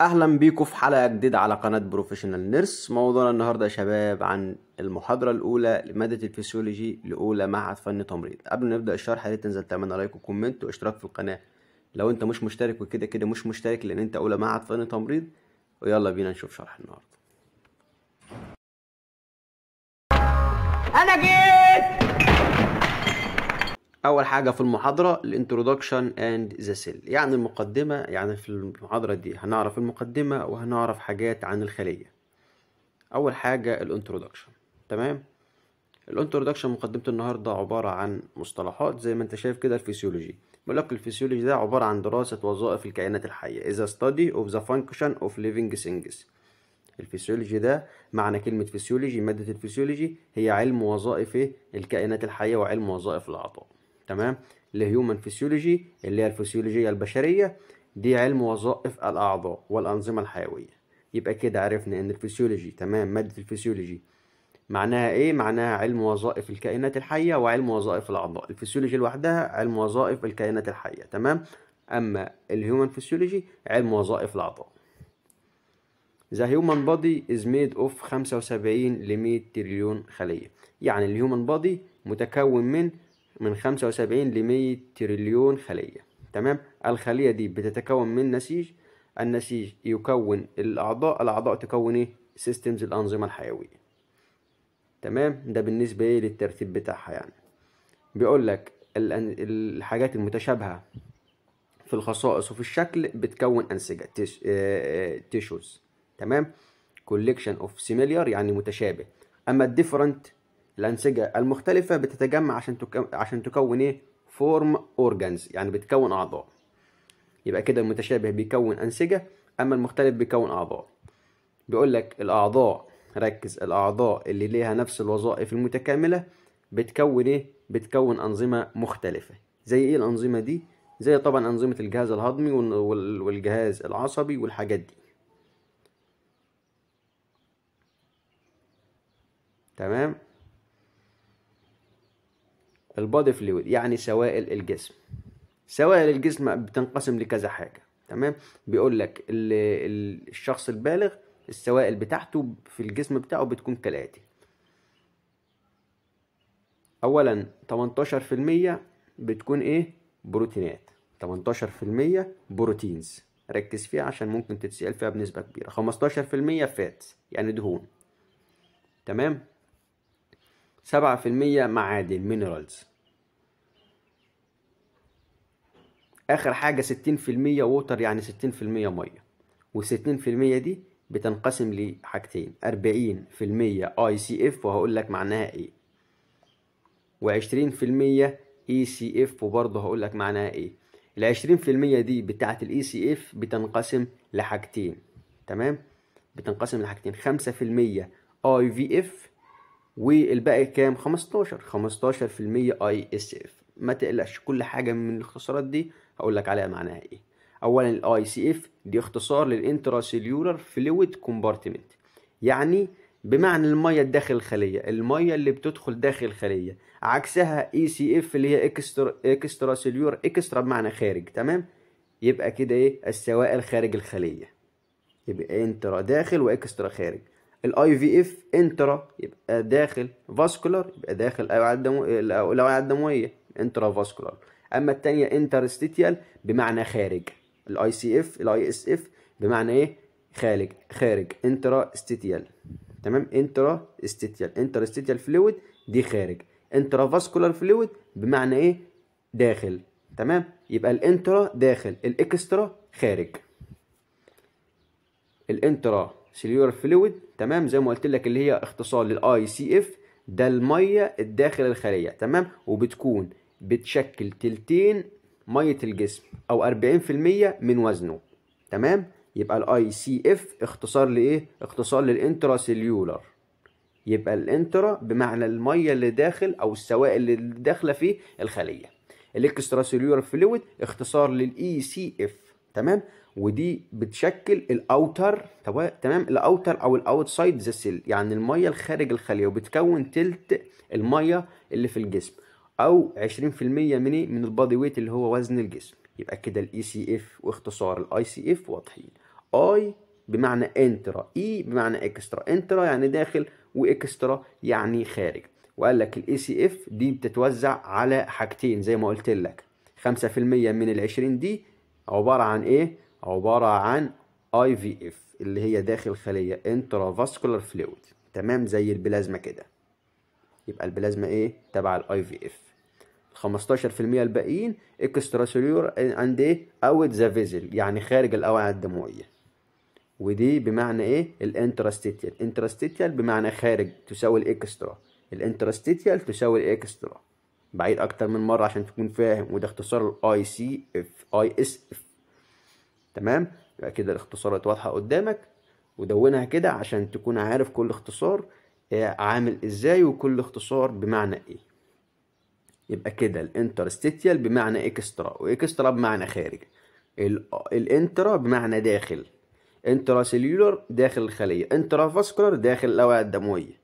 اهلا بيكم في حلقه جديده على قناه بروفيشنال نيرس موضوعنا النهارده يا شباب عن المحاضره الاولى لماده الفسيولوجي لاولى معهد فن تمريض قبل ما نبدا الشرح يا ريت تنزل تعمل لايك وكومنت واشتراك في القناه لو انت مش مشترك وكده كده مش مشترك لان انت اولى معهد فن تمريض ويلا بينا نشوف شرح النهارده انا جيت اول حاجه في المحاضره الانترودكشن اند ذا سيل يعني المقدمه يعني في المحاضره دي هنعرف المقدمه وهنعرف حاجات عن الخليه اول حاجه الانترودكشن تمام الانترودكشن مقدمه النهارده عباره عن مصطلحات زي ما انت شايف كده الفسيولوجي بيقول لك الفسيولوجي ده عباره عن دراسه وظائف الكائنات الحيه is ستادي اوف ذا فانكشن اوف ليفينج ثينجز الفسيولوجي ده معنى كلمة فسيولوجي مادة الفسيولوجي هي علم وظائف الكائنات الحية وعلم وظائف الأعضاء تمام الهيومن فيسيولوجي اللي هي الفسيولوجية البشرية دي علم وظائف الأعضاء والأنظمة الحيوية يبقى كده عرفنا إن الفسيولوجي تمام مادة الفسيولوجي معناها إيه؟ معناها علم وظائف الكائنات الحية وعلم وظائف الأعضاء الفسيولوجي لوحدها علم وظائف الكائنات الحية تمام أما الهيومن فسيولوجي علم وظائف الأعضاء The human body is made of 75 ل 100 تريليون خلية يعني الهيومن بودي متكون من من 75 ل 100 تريليون خلية تمام الخلية دي بتتكون من نسيج النسيج يكون الأعضاء الأعضاء تكون إيه سيستمز الأنظمة الحيوية تمام ده بالنسبة إيه للترتيب بتاعها يعني بيقول لك الحاجات المتشابهة في الخصائص وفي الشكل بتكون أنسجة تيشوز آه، آه، تمام كوليكشن اوف سيميليار يعني متشابه اما الديفرنت الأنسجة المختلفة بتتجمع عشان تكو... عشان تكون إيه؟ فورم أورجانز يعني بتكون أعضاء يبقى كده المتشابه بيكون أنسجة أما المختلف بيكون أعضاء بيقول لك الأعضاء ركز الأعضاء اللي ليها نفس الوظائف المتكاملة بتكون إيه؟ بتكون أنظمة مختلفة زي إيه الأنظمة دي؟ زي طبعا أنظمة الجهاز الهضمي والجهاز العصبي والحاجات دي تمام؟ البودي فلويد يعني سوائل الجسم سوائل الجسم بتنقسم لكذا حاجة تمام بيقول لك الشخص البالغ السوائل بتاعته في الجسم بتاعه بتكون كالآتي أولا 18% بتكون إيه بروتينات 18% بروتينز ركز فيها عشان ممكن تتسأل فيها بنسبة كبيرة 15% فات يعني دهون تمام سبعة في المية معادن مينرالز آخر حاجة ستين في المية ووتر يعني ستين في المية مية والستين في المية دي بتنقسم لحاجتين أربعين في المية اي سي اف وهقول لك معناها ايه وعشرين في المية اي سي اف وبرضه هقول لك معناها ايه العشرين في المية دي بتاعة الاي سي e اف بتنقسم لحاجتين تمام بتنقسم لحاجتين خمسة في المية اي في اف والباقي كام 15 15 في المية اي اس اف ما تقلقش كل حاجه من الاختصارات دي هقول لك عليها معناها ايه اولا الاي سي اف دي اختصار للانتراسيلولار فلويد كومبارتمنت يعني بمعنى الميه داخل الخليه الميه اللي بتدخل داخل الخليه عكسها اي سي اف اللي هي اكسترا اكسترا سيليور اكسترا بمعنى خارج تمام يبقى كده ايه السوائل خارج الخليه يبقى انترا داخل واكسترا خارج الاي في اف انترا يبقى داخل فاسكولار يبقى داخل الاوعيه الاوعيه الدمويه انترا فاسكولار اما الثانيه انترستيتيال بمعنى خارج الاي سي اف الاي اس اف بمعنى ايه خارج خارج انترا استيتيال تمام انترا استيتيال انترا استيتيال فلويد دي خارج انترا فاسكولار فلويد بمعنى ايه داخل تمام يبقى الانترا داخل الاكسترا خارج الانترا سيليولار فلويد تمام زي ما قلت لك اللي هي اختصار للاي سي اف ده الميه الداخل الخليه تمام وبتكون بتشكل تلتين ميه الجسم او 40% من وزنه تمام يبقى الاي سي اف اختصار لايه اختصار للانترا سيليولار يبقى الانترا بمعنى الميه اللي داخل او السوائل اللي داخله في الخليه الاكسترا سيليولار فلويد اختصار للاي سي e اف تمام ودي بتشكل الاوتر تمام الاوتر او الاوتسايد ذا سيل يعني الميه الخارج الخليه وبتكون تلت الميه اللي في الجسم او 20% من إيه؟ من البادي ويت اللي هو وزن الجسم يبقى كده الاي سي e اف واختصار الاي سي اف واضحين اي بمعنى انترا اي e بمعنى اكسترا انترا يعني داخل واكسترا يعني خارج وقال لك الاي سي e اف دي بتتوزع على حاجتين زي ما قلت لك 5% من ال 20 دي عباره عن ايه عبارة عن اي في اف اللي هي داخل خلية فاسكولار فلويد تمام زي البلازما كده يبقى البلازما ايه تبع الاي في اف 15% الباقيين اكستراسوليور اند ايه اوت ذا فيزل يعني خارج الاوعية الدموية ودي بمعنى ايه الانتراستيتيال انتراستيتيال بمعنى خارج تساوي الاكسترا الانتراستيتيال تساوي الاكسترا بعيد اكتر من مره عشان تكون فاهم وده اختصار الاي سي اف اي اس اف تمام يبقى كده الاختصارات واضحه قدامك ودونها كده عشان تكون عارف كل اختصار آه، عامل ازاي وكل اختصار بمعنى ايه يبقى كده الانترستيتيال بمعنى اكسترا واكسترا بمعنى خارج الانترا بمعنى داخل انتراسيلولر داخل الخليه انترافاسكولار داخل الاوعيه الدمويه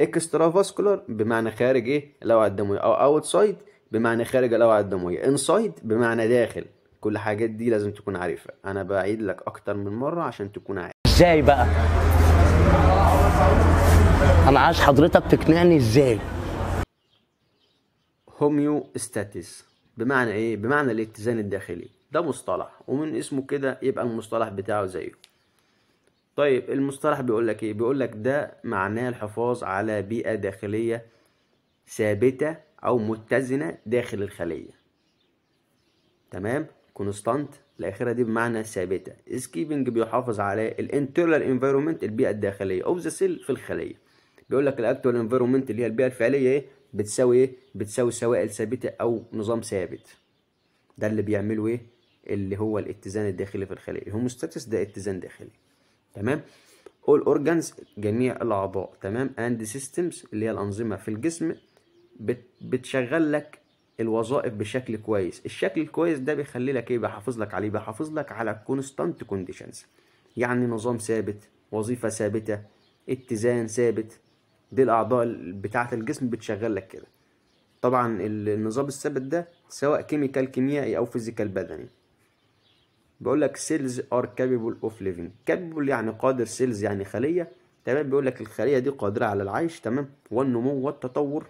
اكسترا فاسكولار بمعنى خارج ايه الاوعيه الدمويه او اوتسايد بمعنى خارج الاوعيه الدمويه انسايد بمعنى داخل كل الحاجات دي لازم تكون عارفها انا بعيد لك اكتر من مره عشان تكون عارف ازاي بقى انا عايز حضرتك تقنعني ازاي هوميو هوميوستاتيس بمعنى ايه بمعنى الاتزان الداخلي ده مصطلح ومن اسمه كده يبقى المصطلح بتاعه زيه طيب المصطلح بيقول لك ايه بيقول لك ده معناه الحفاظ على بيئه داخليه ثابته او متزنه داخل الخليه تمام كونستانت الأخيرة دي بمعنى ثابتة سكيبنج بيحافظ على الانترنال انفيرومنت البيئة الداخلية اوف ذا سيل في الخلية بيقول لك الاكتوال انفيرومنت اللي هي البيئة الفعلية ايه بتساوي ايه بتساوي سوائل ثابتة او نظام ثابت ده اللي بيعمله ايه اللي هو الاتزان الداخلي في الخلية الهوموستاتس ده اتزان داخلي تمام اول اورجانز جميع الأعضاء تمام اند سيستمز اللي هي الأنظمة في الجسم بتشغل لك الوظائف بشكل كويس الشكل الكويس ده بيخلي لك ايه بيحافظ لك عليه بيحافظ لك على كونستانت كونديشنز يعني نظام ثابت وظيفه ثابته اتزان ثابت دي الاعضاء بتاعه الجسم بتشغل لك كده طبعا النظام الثابت ده سواء كيميكال كيميائي او فيزيكال بدني بيقول لك سيلز ار كابيبل اوف ليفينج كابيبل يعني قادر سيلز يعني خليه تمام بيقول لك الخليه دي قادره على العيش تمام والنمو والتطور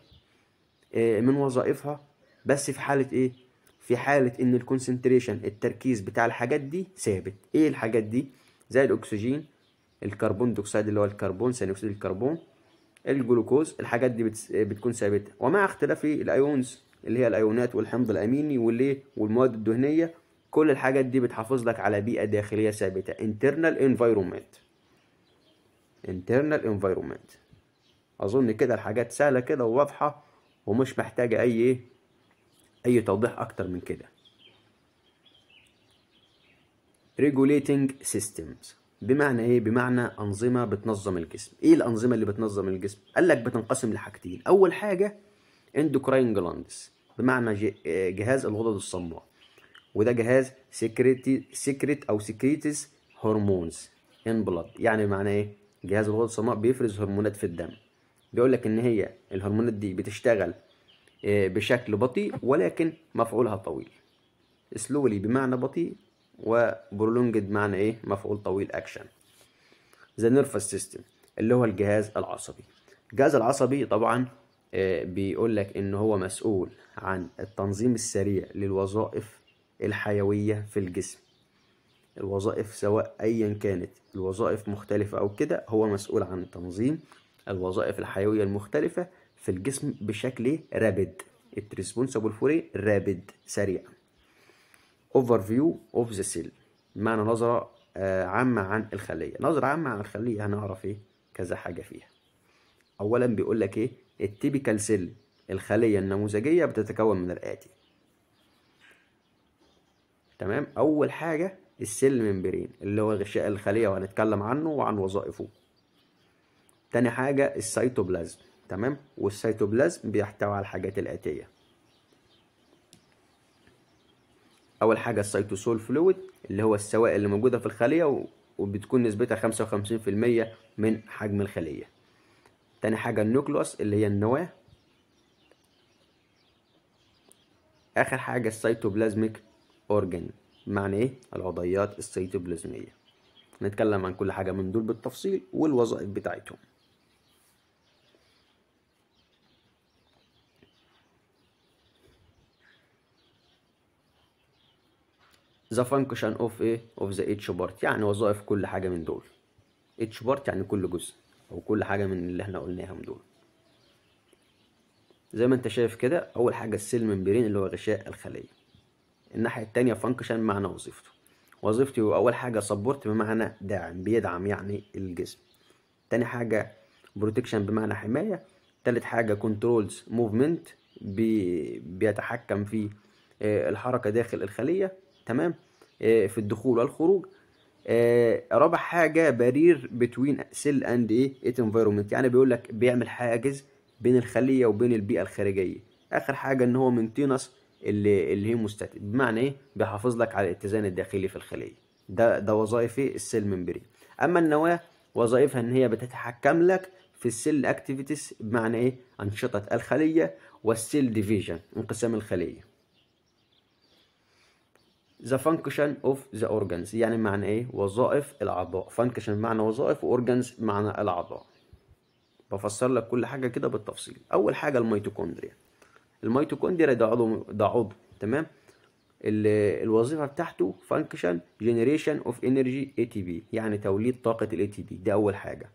آه، من وظائفها بس في حالة ايه في حالة ان الكونسنتريشن التركيز بتاع الحاجات دي ثابت ايه الحاجات دي زي الاكسجين الكربون دioxide اللي هو الكربون ثاني اكسيد الكربون الجلوكوز الحاجات دي بتكون ثابته ومع اختلاف إيه؟ الايونز اللي هي الايونات والحمض الاميني والايه والمواد الدهنيه كل الحاجات دي بتحافظ لك على بيئه داخليه ثابته internal environment internal environment اظن كده الحاجات سهله كده وواضحه ومش محتاجه اي ايه أي توضيح أكتر من كده regulating systems بمعنى ايه بمعنى انظمه بتنظم الجسم ايه الانظمه اللي بتنظم الجسم قال لك بتنقسم لحاجتين اول حاجه endocrine glands بمعنى جهاز الغدد الصماء وده جهاز سكريتي سكريت او سكريتس هرمونز ان بلاد يعني بمعنى ايه جهاز الغدد الصماء بيفرز هرمونات في الدم بيقول لك ان هي الهرمونات دي بتشتغل آه، بشكل بطيء ولكن مفعولها طويل slowly بمعنى بطيء وبرولونجد معنى ايه مفعول طويل اكشن ذا نيرفس سيستم اللي هو الجهاز العصبي الجهاز العصبي طبعا آه، بيقول لك ان هو مسؤول عن التنظيم السريع للوظائف الحيوية في الجسم الوظائف سواء ايا كانت الوظائف مختلفة او كده هو مسؤول عن تنظيم الوظائف الحيوية المختلفة في الجسم بشكل ايه رابد it responsible for رابد rapid سريع overview of the cell معنى نظرة آه، عامة عن الخلية نظرة عامة عن الخلية هنعرف ايه كذا حاجة فيها اولا بيقول لك ايه التيبيكال سيل الخلية النموذجية بتتكون من الآتي تمام أول حاجة السيل ممبرين اللي هو غشاء الخلية وهنتكلم عنه وعن وظائفه تاني حاجة السيتوبلازم تمام والسيتوبلازم بيحتوي على الحاجات الآتية أول حاجة السيتوسول فلويد اللي هو السوائل اللي موجودة في الخلية وبتكون نسبتها 55% من حجم الخلية تاني حاجة النوكلوس اللي هي النواة آخر حاجة السيتوبلازميك أورجن معنى إيه؟ العضيات السيتوبلازمية نتكلم عن كل حاجة من دول بالتفصيل والوظائف بتاعتهم ذا فانكشن اوف ايه اوف ذا اتش بارت يعني وظائف كل حاجه من دول اتش بارت يعني كل جزء او كل حاجه من اللي احنا من دول زي ما انت شايف كده اول حاجه السيل ممبرين اللي هو غشاء الخليه الناحيه التانية فانكشن معنى وظيفته وظيفته اول حاجه سبورت بمعنى داعم بيدعم يعني الجسم تاني حاجه بروتكشن بمعنى حمايه تالت حاجه كنترولز موفمنت بيتحكم في آه، الحركه داخل الخليه تمام آه، في الدخول والخروج آه، رابع حاجه بارير بتوين سيل اند ايه ات انفايرمنت يعني بيقول لك بيعمل حاجز بين الخليه وبين البيئه الخارجيه اخر حاجه ان هو مينتينس اللي اللي هي مستتب بمعنى ايه بيحافظ لك على الاتزان الداخلي في الخليه ده ده وظائف ايه السيل ممبرين اما النواه وظائفها ان هي بتتحكم لك في السيل اكتيفيتيز بمعنى ايه انشطه الخليه والسيل ديفيجن انقسام الخليه the function of the organs يعني معنى ايه وظائف الاعضاء function معنى وظائف organs معنى الاعضاء بفسر لك كل حاجه كده بالتفصيل اول حاجه الميتوكوندريا الميتوكوندريا ده عضو ده عضو تمام الوظيفه بتاعته function generation of energy ATP يعني توليد طاقه الاي تي بي ده اول حاجه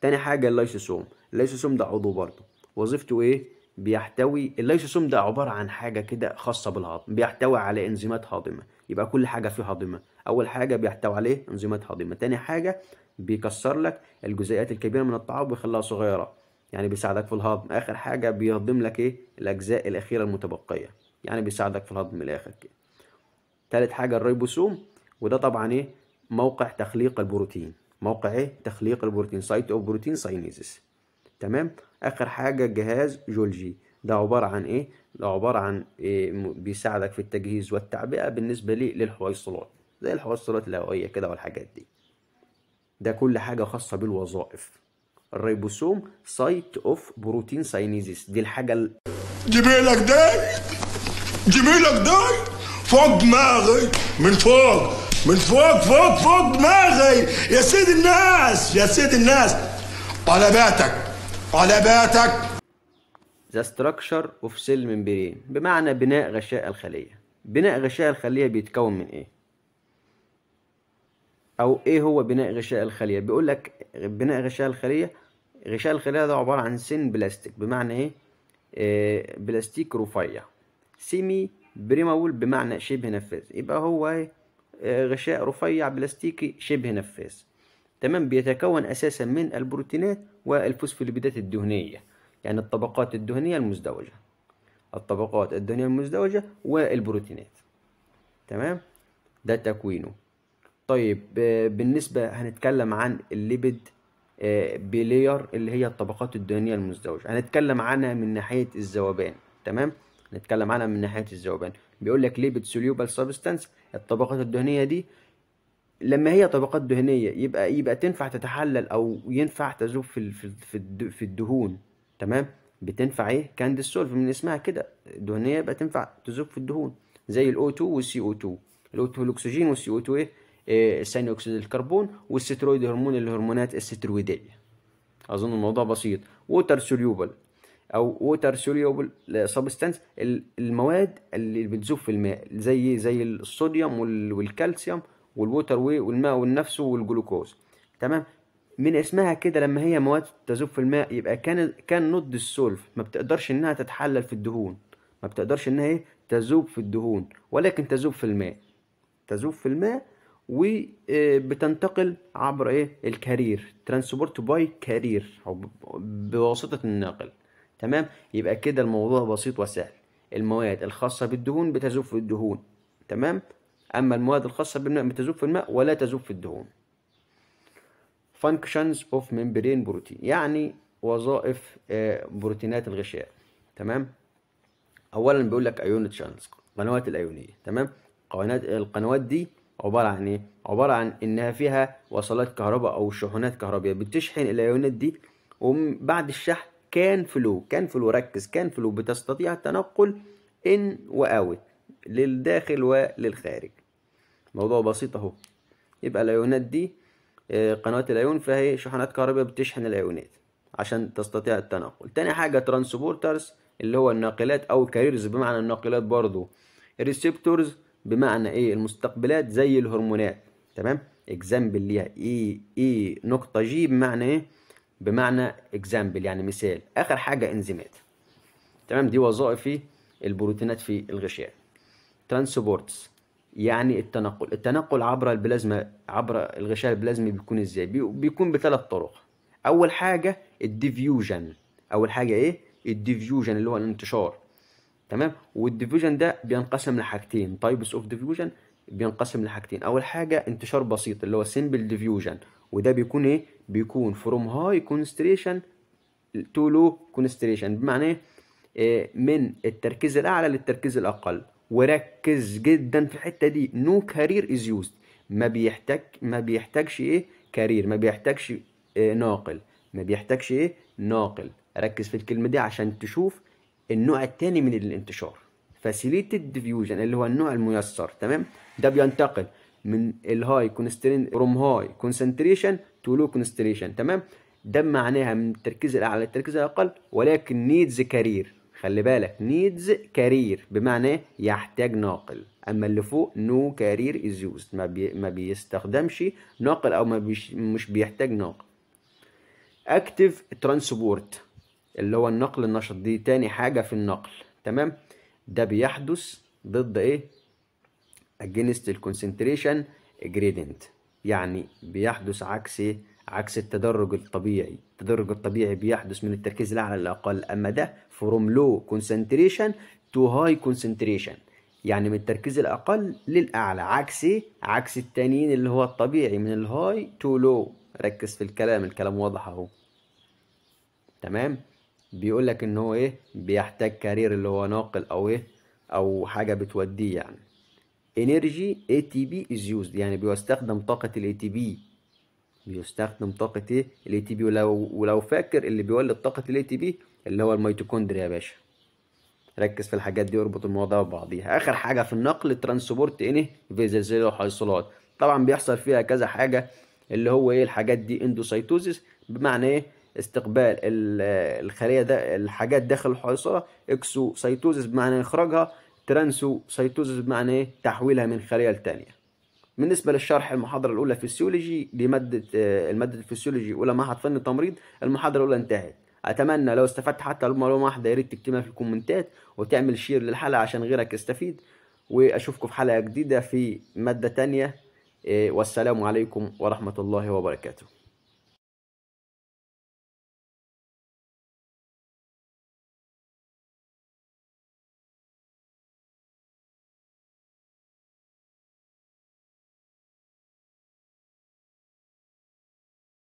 تاني حاجه اللايسوسوم اللايسوسوم ده عضو برضه وظيفته ايه بيحتوي الليسوسوم ده عبارة عن حاجة كده خاصة بالهضم بيحتوي على إنزيمات هاضمة يبقى كل حاجة فيه هاضمة أول حاجة بيحتوي عليه إنزيمات هاضمة تاني حاجة بيكسر لك الجزيئات الكبيرة من الطعام ويخليها صغيرة يعني بيساعدك في الهضم آخر حاجة بيهضم لك إيه الأجزاء الأخيرة المتبقية يعني بيساعدك في الهضم الآخر كده تالت حاجة الريبوسوم وده طبعا إيه موقع تخليق البروتين موقع إيه تخليق البروتين سايت أوف بروتين ساينيزس تمام اخر حاجه جهاز جولجي ده عباره عن ايه ده عباره عن إيه بيساعدك في التجهيز والتعبئه بالنسبه لي للحويصلات زي الحويصلات الهوائيه كده والحاجات دي ده كل حاجه خاصه بالوظائف الريبوسوم سايت اوف بروتين ساينيزيس دي الحاجه ال... جميلك ده جميلك ده فوق دماغي من فوق من فوق فوق فوق دماغي يا سيد الناس يا سيد الناس طلباتك طلباتك The structure of cell membrane بمعنى بناء غشاء الخلية بناء غشاء الخلية بيتكون من ايه؟ او ايه هو بناء غشاء الخلية؟ بيقول لك بناء غشاء الخلية غشاء الخلية ده عبارة عن سن بلاستيك بمعنى ايه؟ آه بلاستيك رفيع سيمي بريماول بمعنى شبه نفاذ يبقى هو ايه؟ آه، غشاء رفيع بلاستيكي شبه نفاذ تمام بيتكون اساسا من البروتينات والفوسفوليبيدات الدهنية يعني الطبقات الدهنية المزدوجة الطبقات الدهنية المزدوجة والبروتينات تمام ده تكوينه طيب آه، بالنسبة هنتكلم عن الليبيد آه، بلاير اللي هي الطبقات الدهنية المزدوجة هنتكلم عنها من ناحية الذوبان تمام هنتكلم عنها من ناحية الذوبان بيقول لك ليبيد سوليوبل سبستانس الطبقات الدهنية دي لما هي طبقات دهنيه يبقى يبقى تنفع تتحلل او ينفع تذوب في في في الدهون تمام بتنفع ايه كان سولف من اسمها كده دهنيه يبقى تنفع تذوب في الدهون زي الاو 2 والسي او 2 الاو 2 الاكسجين والسي او 2 ايه, إيه ثاني اكسيد الكربون والسترويد هرمون الهرمونات السترويديه اظن الموضوع بسيط ووتر سوليوبل او ووتر سوليوبل سبستانس المواد اللي بتذوب في الماء زي زي الصوديوم والكالسيوم والووتر واي والماء والنفس والجلوكوز تمام من اسمها كده لما هي مواد تذوب في الماء يبقى كان كان نود السولف ما بتقدرش انها تتحلل في الدهون ما بتقدرش انها ايه تذوب في الدهون ولكن تذوب في الماء تذوب في الماء وبتنتقل آه، عبر ايه الكارير ترانسبورت باي كارير او بواسطه الناقل تمام يبقى كده الموضوع بسيط وسهل المواد الخاصه بالدهون بتذوب في الدهون تمام أما المواد الخاصة بالماء تذوب في الماء ولا تذوب في الدهون functions of membrane protein يعني وظائف آه، بروتينات الغشاء تمام اولا بيقول لك أيونت شانلز قنوات الايونيه تمام قنوات القنوات دي عباره عن ايه عباره عن انها فيها وصلات كهرباء او شحنات كهربية بتشحن الايونات دي وبعد الشحن كان فلو كان فلو ركز كان فلو بتستطيع التنقل ان واوت للداخل وللخارج موضوع بسيط اهو يبقى الايونات دي آه، قنوات الأيون فهي شحنات كهربية بتشحن الأيونات عشان تستطيع التنقل تاني حاجة ترانسبورترز اللي هو الناقلات أو كاريرز بمعنى الناقلات برضو ريسبتورز بمعنى إيه المستقبلات زي الهرمونات تمام اكزامبل ليها يعني اي اي نقطة جي بمعنى ايه بمعنى اكزامبل يعني مثال اخر حاجة انزيمات تمام دي وظائف البروتينات في الغشاء ترانسبورتس يعني التنقل التنقل عبر البلازما عبر الغشاء البلازمي بيكون ازاي بيكون بثلاث طرق اول حاجه الديفيوجن اول حاجه ايه الديفيوجن اللي هو الانتشار تمام والديفيوجن ده بينقسم لحاجتين تايبس اوف ديفيوجن بينقسم لحاجتين اول حاجه انتشار بسيط اللي هو سمبل ديفيوجن وده بيكون ايه بيكون فروم هاي كونستريشن تو لو كونستريشن بمعنى إيه؟, ايه من التركيز الاعلى للتركيز الاقل وركز جدا في الحته دي نو كارير از يوزد ما بيحتاج ما بيحتاجش ايه كارير ما بيحتاجش إيه ناقل ما بيحتاجش ايه ناقل ركز في الكلمه دي عشان تشوف النوع الثاني من الانتشار فاسيليتد ديفيوجن اللي هو النوع الميسر تمام ده بينتقل من الهاي كونسترين فروم هاي كونسنتريشن تو لو كونستريشن تمام ده معناها من التركيز الاعلى للتركيز الاقل ولكن نيدز كارير خلي بالك needs كارير بمعنى يحتاج ناقل اما اللي فوق no كارير is used ما, بيستخدمش ناقل او ما بيش مش بيحتاج ناقل active transport اللي هو النقل النشط دي تاني حاجة في النقل تمام ده بيحدث ضد ايه against الكونسنتريشن gradient يعني بيحدث عكس ايه عكس التدرج الطبيعي التدرج الطبيعي بيحدث من التركيز الأعلى للأقل أما ده فروم لو كونسنتريشن تو هاي كونسنتريشن يعني من التركيز الأقل للأعلى عكس إيه؟ عكس التانيين اللي هو الطبيعي من الهاي تو لو ركز في الكلام الكلام واضح أهو تمام بيقول لك إن هو إيه بيحتاج كارير اللي هو ناقل أو إيه أو حاجة بتوديه يعني انرجي اي تي بي از يوزد يعني بيستخدم طاقة الاي تي بي بيستخدم طاقة ايه الـ تي بي ولو ولو فاكر اللي بيولد طاقة الـ تي بي اللي هو الميتوكوندريا يا باشا ركز في الحاجات دي واربط الموضوع ببعضيها اخر حاجة في النقل ترانسبورت ايه؟ في زلزال الحيصلات طبعا بيحصل فيها كذا حاجة اللي هو ايه الحاجات دي اندوسيتوزيس بمعنى ايه استقبال الخلية ده الحاجات داخل الحصيلة اكسوسيتوزيس بمعنى اخراجها ترانسوسيتوزيس بمعنى ايه تحويلها من خلية لتانية بالنسبة للشرح المحاضرة الأولى فيسيولوجي لمادة آه، المادة الفسيولوجي معهد فن التمريض المحاضرة الأولى انتهت أتمنى لو استفدت حتى معلومة واحدة يا ريت تكتبها في الكومنتات وتعمل شير للحلقة عشان غيرك يستفيد وأشوفكم في حلقة جديدة في مادة تانية آه، والسلام عليكم ورحمة الله وبركاته